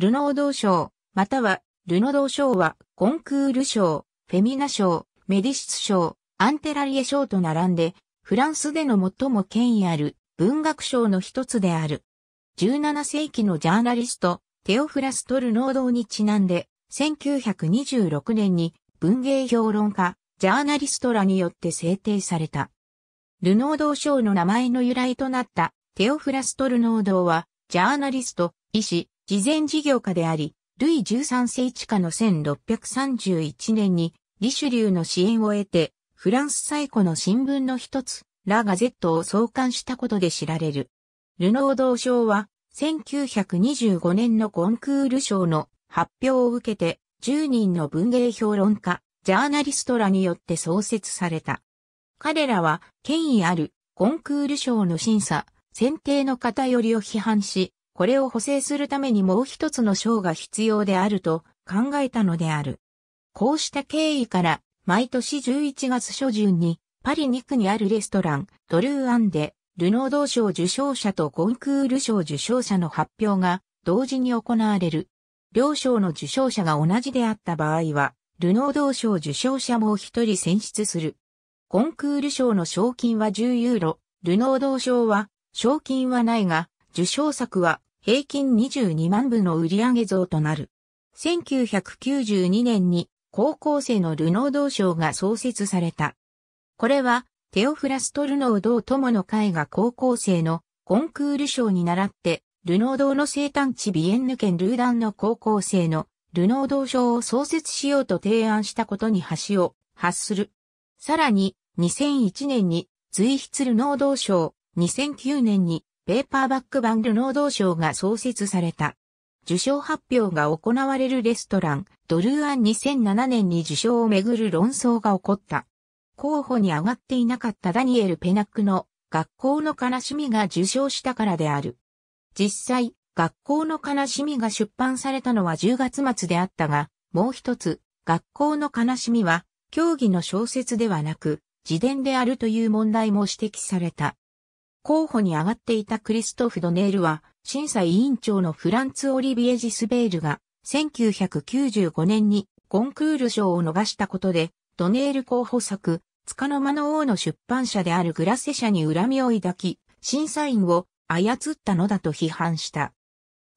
ルノー同賞、または、ルノ同賞は、コンクール賞、フェミナ賞、メディシス賞、アンテラリエ賞と並んで、フランスでの最も権威ある文学賞の一つである。17世紀のジャーナリスト、テオフラストルノードにちなんで、1926年に文芸評論家、ジャーナリストらによって制定された。ルノード賞の名前の由来となったテオフラストルノードは、ジャーナリスト、医師、慈善事業家であり、ルイ13世地下の1631年に、リシュリューの支援を得て、フランス最古の新聞の一つ、ラ・ガゼットを創刊したことで知られる。ルノー同賞は、1925年のコンクール賞の発表を受けて、10人の文芸評論家、ジャーナリストらによって創設された。彼らは、権威あるコンクール賞の審査、選定の偏りを批判し、これを補正するためにもう一つの章が必要であると考えたのである。こうした経緯から、毎年11月初旬に、パリ2区にあるレストラン、ドルーアンで、ルノード賞受賞者とコンクール賞受賞者の発表が同時に行われる。両賞の受賞者が同じであった場合は、ルノード賞受賞者も一人選出する。コンクール賞の賞金は10ユーロ、ルノード賞は賞金はないが、受賞作は平均22万部の売上増となる。1992年に高校生のルノー同賞が創設された。これはテオフラストルノー同友の会が高校生のコンクール賞に倣って、ルノー同の生誕地ビエンヌ県ルーダンの高校生のルノー同賞を創設しようと提案したことに橋を発する。さらに2001年に随筆ルノー同賞、2009年にペーパーバック版ルノ労働賞が創設された。受賞発表が行われるレストラン、ドルーアン2007年に受賞をめぐる論争が起こった。候補に上がっていなかったダニエル・ペナックの学校の悲しみが受賞したからである。実際、学校の悲しみが出版されたのは10月末であったが、もう一つ、学校の悲しみは、競技の小説ではなく、自伝であるという問題も指摘された。候補に上がっていたクリストフ・ドネールは、審査委員長のフランツ・オリビエ・ジスベールが、1995年にゴンクール賞を逃したことで、ドネール候補作、つかの間の王の出版社であるグラセ社に恨みを抱き、審査員を操ったのだと批判した。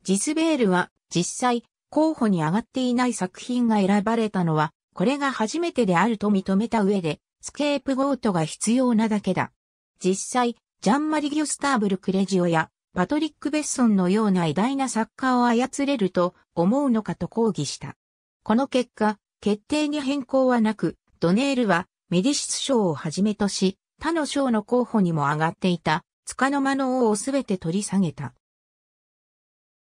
ジスベールは、実際、候補に上がっていない作品が選ばれたのは、これが初めてであると認めた上で、スケープゴートが必要なだけだ。実際、ジャンマリ・ギュスターブル・クレジオやパトリック・ベッソンのような偉大な作家を操れると思うのかと抗議した。この結果、決定に変更はなく、ドネールはメディシス賞をはじめとし、他の賞の候補にも上がっていた、束の間の王をすべて取り下げた。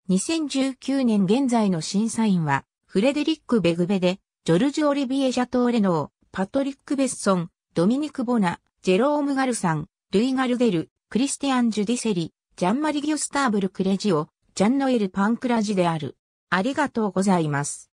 2019年現在の審査員は、フレデリック・ベグベで、ジョルジュ・オリビエ・ジャトーレノー、パトリック・ベッソン、ドミニク・ボナ、ジェローム・ガルさん、ルイ・ガルゲル、クリスティアン・ジュディセリ、ジャンマリ・ギュスターブル・クレジオ、ジャンノエル・パンクラジである。ありがとうございます。